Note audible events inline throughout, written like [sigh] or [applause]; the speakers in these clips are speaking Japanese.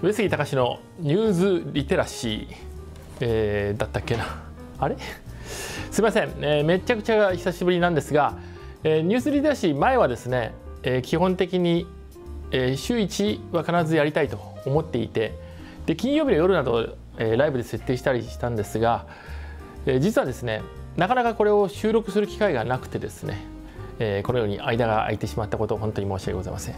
上杉隆のニューズリテラシー、えー、だったっけな [laughs] あれ [laughs] すいません、えー、めちゃくちゃ久しぶりなんですが、えー、ニュースリテラシー前はですね、えー、基本的に、えー、週1は必ずやりたいと思っていてで金曜日の夜など、えー、ライブで設定したりしたんですが、えー、実はですねなかなかこれを収録する機会がなくてですね、えー、このように間が空いてしまったことを本当に申し訳ございません。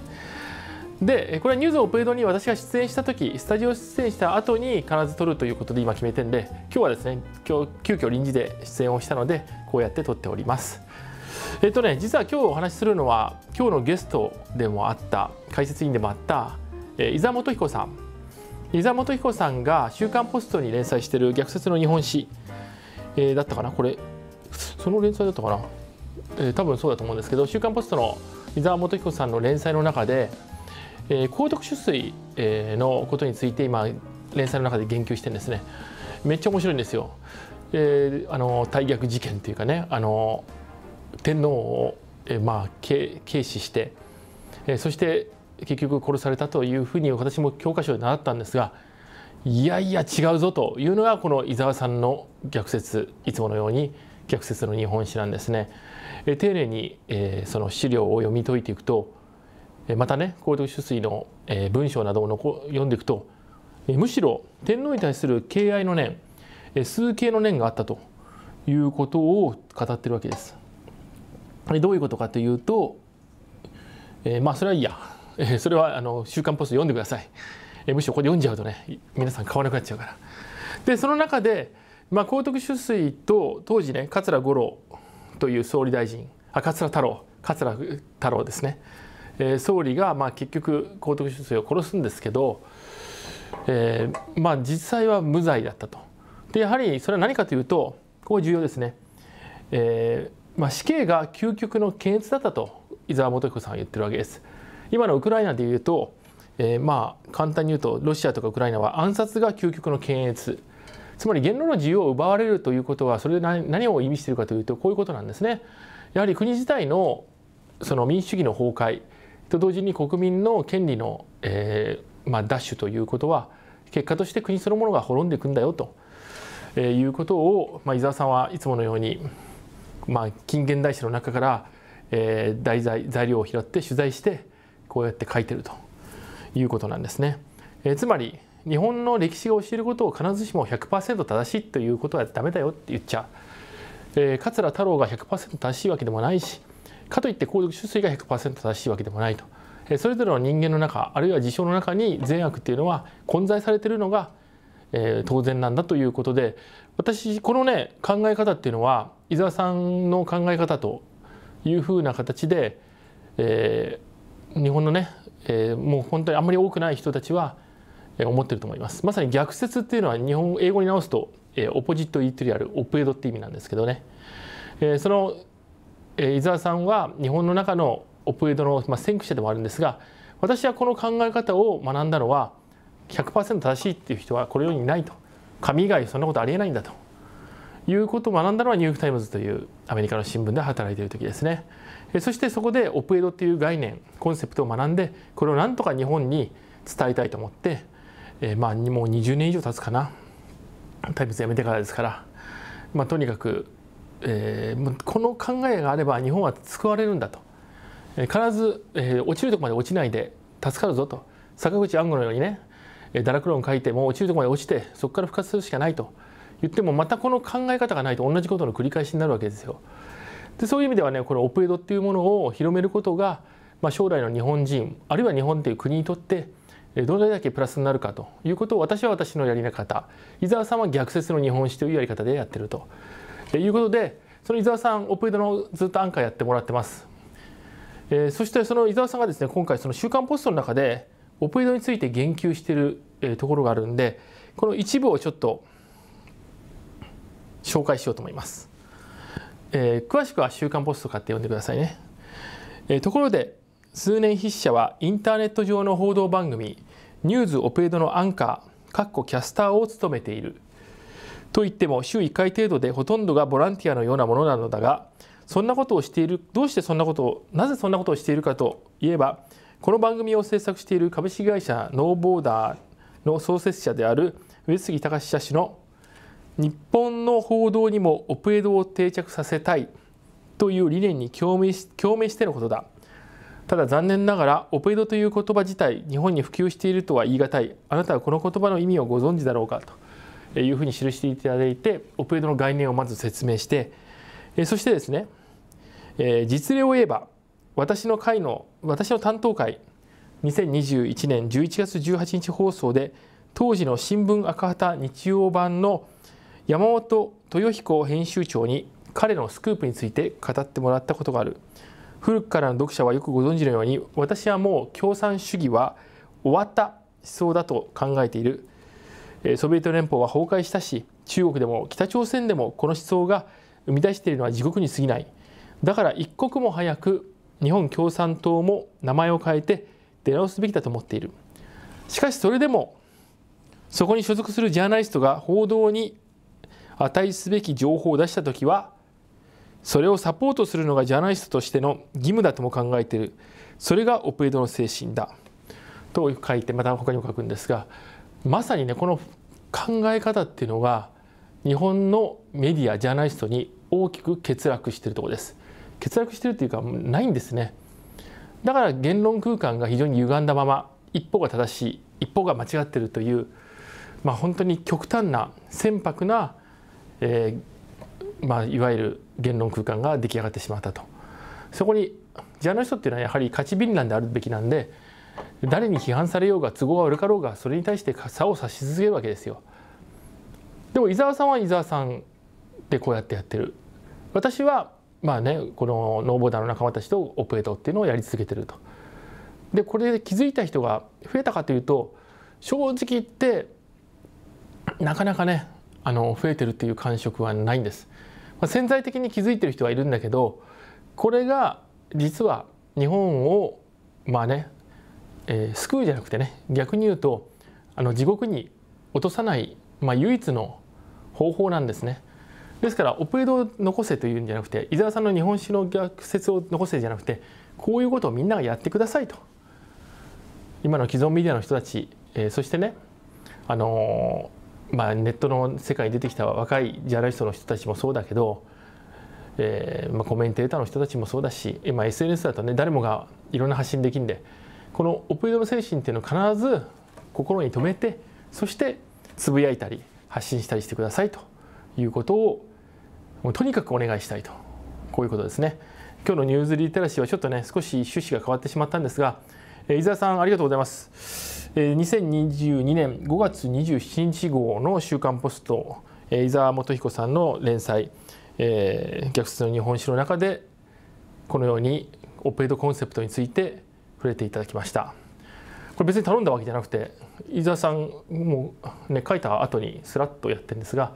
でこれはニュースオペードに私が出演した時スタジオ出演した後に必ず撮るということで今決めてんで今日はですね今日急遽臨時で出演をしたのでこうやって撮っておりますえっとね実は今日お話しするのは今日のゲストでもあった解説委員でもあった、えー、伊沢元彦さん伊沢元彦さんが「週刊ポスト」に連載してる「逆説の日本史」えー、だったかなこれその連載だったかな、えー、多分そうだと思うんですけど「週刊ポスト」の伊沢元彦さんの連載の中でえー、高徳出水、えー、のことについて今連載の中で言及してんですねめっちゃ面白いんですよ。えー、あの大逆事件というかねあの天皇を、えー、まあ軽視して、えー、そして結局殺されたというふうに私も教科書で習ったんですがいやいや違うぞというのがこの伊沢さんの逆説いつものように逆説の日本史なんですね。えー、丁寧に、えー、その資料を読み解いていくとまたね高徳取水の文章などを読んでいくとむしろ天皇に対する敬愛の念崇敬の念があったということを語ってるわけです。どういうことかというと、えー、まあそれはいいや、えー、それはあの週刊ポスト読んでください、えー、むしろここで読んじゃうとね皆さん買わなくなっちゃうから。でその中で、まあ、高徳取水と当時ね桂五郎という総理大臣あ桂太郎桂太郎ですねえー、総理がまあ結局公徳出生を殺すんですけど、えー、まあ実際は無罪だったと。でやはりそれは何かというとここ重要ですね、えーまあ、死刑が究極の検閲だったと伊沢元彦さんは言ってるわけです。今のウクライナでいうと、えー、まあ簡単に言うとロシアとかウクライナは暗殺が究極の検閲つまり言論の自由を奪われるということはそれで何を意味しているかというとこういうことなんですね。やはり国自体のその民主主義の崩壊と同時に国民の権利の、えーまあ、奪取ということは結果として国そのものが滅んでいくんだよと、えー、いうことを、まあ、伊沢さんはいつものように、まあ、近現代史の中から、えー、題材材料を拾って取材してこうやって書いてるということなんですね。えー、つまり日本の歴史が教えることを必ずしも100%正しいということはダメだよって言っちゃう、えー、桂太郎が100%正しいわけでもないしかといって効力出水が100%正しいわけでもないとそれぞれの人間の中あるいは事象の中に善悪っていうのは混在されてるのが、え当然なんだということで私このね考え方っていうのは伊沢さんの考え方というふうな形で、えー、日本のね、えー、もう本当にあんまり多くない人たちは思ってると思いますまさに逆説っていうのは日本英語に直すと、えー、オポジットイーテリアルオプエドって意味なんですけどね、えー、その伊沢さんは日本の中のオプエドの先駆者でもあるんですが私はこの考え方を学んだのは100%正しいっていう人はこの世にいないと紙以外そんなことありえないんだということを学んだのはニューヨーク・タイムズというアメリカの新聞で働いている時ですねそしてそこでオプエドっていう概念コンセプトを学んでこれをなんとか日本に伝えたいと思って、えー、まあもう20年以上経つかなタイムズ辞めてからですから、まあ、とにかくえー、この考えがあれば日本は救われるんだと、え必ず、えー、落ちるとこまで落ちないで助かるぞと坂口安吾のようにね堕落論書いてもう落ちるとこまで落ちてそこから復活するしかないと言ってもまたこの考え方がないと同じことの繰り返しになるわけですよ。でそういう意味ではねこのオペエドっていうものを広めることが、まあ、将来の日本人あるいは日本という国にとってどれだけプラスになるかということを私は私のやり方伊沢さんは逆説の日本史というやり方でやってるとということでその伊沢さんオプエドのずっとアンカーやってもらってます、えー、そしてその伊沢さんがですね今回その「週刊ポスト」の中でオプエドについて言及している、えー、ところがあるんでこの一部をちょっと紹介しようと思います、えー、詳しくは「週刊ポスト」かって読んでくださいね、えー、ところで数年筆者はインターネット上の報道番組「ニューズオペエド」のアンカーかっキャスターを務めていると言っても週1回程度でほとんどがボランティアのようなものなのだがそんなことをしているどうしてそんなことをなぜそんなことをしているかといえばこの番組を制作している株式会社ノーボーダーの創設者である上杉隆社氏の日本の報道にもオペエドを定着させたいという理念に共鳴してのことだただ残念ながらオペエドという言葉自体日本に普及しているとは言い難いあなたはこの言葉の意味をご存知だろうかというふうに記していただいてオプエドの概念をまず説明してそしてですね実例を言えば私の会の私の担当会2021年11月18日放送で当時の新聞赤旗日曜版の山本豊彦編集長に彼のスクープについて語ってもらったことがある古くからの読者はよくご存知のように私はもう共産主義は終わった思想だと考えているソビエト連邦は崩壊したし中国でも北朝鮮でもこの思想が生み出しているのは地獄に過ぎないだから一刻も早く日本共産党も名前を変えて出直すべきだと思っているしかしそれでもそこに所属するジャーナリストが報道に値すべき情報を出した時はそれをサポートするのがジャーナリストとしての義務だとも考えているそれがオペエドの精神だと書いてまた他にも書くんですがまさにねこの考え方っていうのが日本のメディアジャーナリストに大きく欠落しているところです欠落しているっていうかないんですねだから言論空間が非常に歪んだまま一方が正しい一方が間違っているというまあ本当に極端な船舶な、えー、まあ、いわゆる言論空間が出来上がってしまったとそこにジャーナリストっていうのはやはり勝ちビンランであるべきなんで誰に批判されようが都合が悪かろうがそれに対して差を差し続けるわけですよでも伊沢さんは伊沢さんでこうやってやってる私はまあねこのノーボーダーの仲間たちとオペレートっていうのをやり続けてるとでこれで気づいた人が増えたかというと正直言ってなかなかねあの増えてるっていう感触はないんです、まあ、潜在的に気づいてる人はいるんだけどこれが実は日本をまあねえー、救うじゃなくてね逆に言うとあの地獄に落とさない、まあ、唯一の方法なんですね。ですからオプエドを残せというんじゃなくて伊沢さんの日本史の逆説を残せじゃなくてこういうことをみんながやってくださいと今の既存メディアの人たち、えー、そしてねあのー、まあ、ネットの世界に出てきた若いジャーナリストの人たちもそうだけど、えーまあ、コメンテーターの人たちもそうだし、今 SNS だとね誰もがいろんな発信できるんでこのオプオイド精神っていうのを必ず心に留めてそしてつぶやいたり発信したりしてくださいということをもうとにかくお願いしたいとこういうことですね今日のニュースリテラシーはちょっとね少し趣旨が変わってしまったんですがえ伊沢さんありがとうございますえ2022年5月27日号の「週刊ポスト」え伊沢元彦さんの連載「えー、逆説の日本史」の中でこのようにオペイドコンセプトについて触れていただきましたこれ別に頼んだわけじゃなくて伊沢さんもね書いた後にすらっとやってるんですが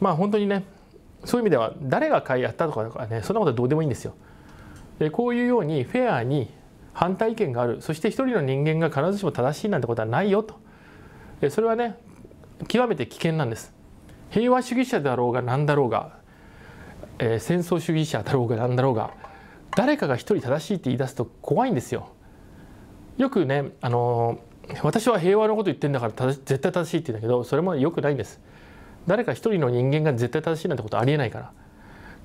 まあ本当にねそういう意味では誰が買いやったとかとかねそんなことはどうでもいいんですよでこういうようにフェアに反対意見があるそして一人の人間が必ずしも正しいなんてことはないよとそれはね極めて危険なんです平和主義者だろうが何だろうが、えー、戦争主義者だろうが何だろうが誰かが一人正しいって言い出すと怖いんですよ。よくねあの私は平和のこと言ってんだから絶対正しいって言うんだけどそれも良くないんです。誰か一人の人間が絶対正しいなんてことありえないから。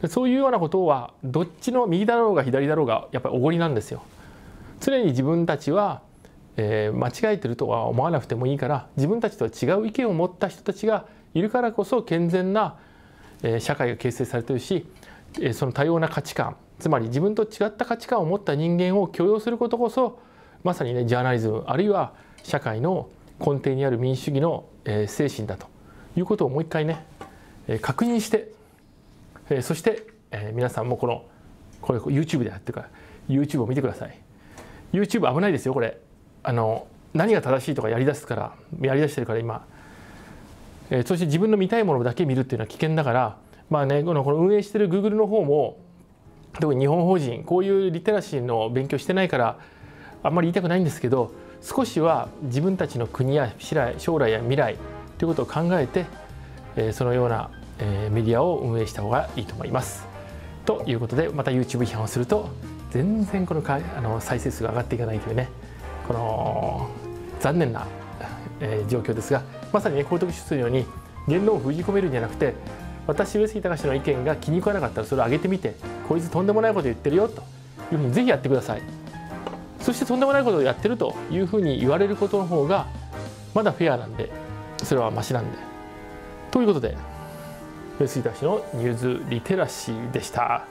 でそういうようなことはどっちの右だろうが左だろうがやっぱりおごりなんですよ。常に自分たちは、えー、間違えてるとは思わなくてもいいから自分たちとは違う意見を持った人たちがいるからこそ健全な、えー、社会が形成されてるし、えー、その多様な価値観つまり自分と違った価値観を持った人間を許容することこそまさにねジャーナリズムあるいは社会の根底にある民主主義の、え精神だということをもう一回ね、え確認して、えそして、え皆さんもこのこれ YouTube でやってるから YouTube を見てください YouTube 危ないですよこれあの何が正しいとかやりだすからやりだしてるから今、えそして自分の見たいものだけ見るっていうのは危険だからまあねこの運営してる Google の方も特に日本法人こういうリテラシーの勉強してないからあんまり言いたくないんですけど少しは自分たちの国や将来や未来ということを考えて、えそのような、えメディアを運営した方がいいと思います。ということでまた YouTube 批判をすると全然このかあの再生数が上がっていかないというねこの残念な、え状況ですがまさにね高徳出ように言論を封じ込めるんじゃなくて私上杉隆の意見が気に食わなかったらそれを上げてみてこいつとんでもないこと言ってるよというふうにぜひやってくださいそしてとんでもないことをやってるというふうに言われることの方がまだフェアなんでそれはマシなんでということで上杉隆のニューズリテラシーでした。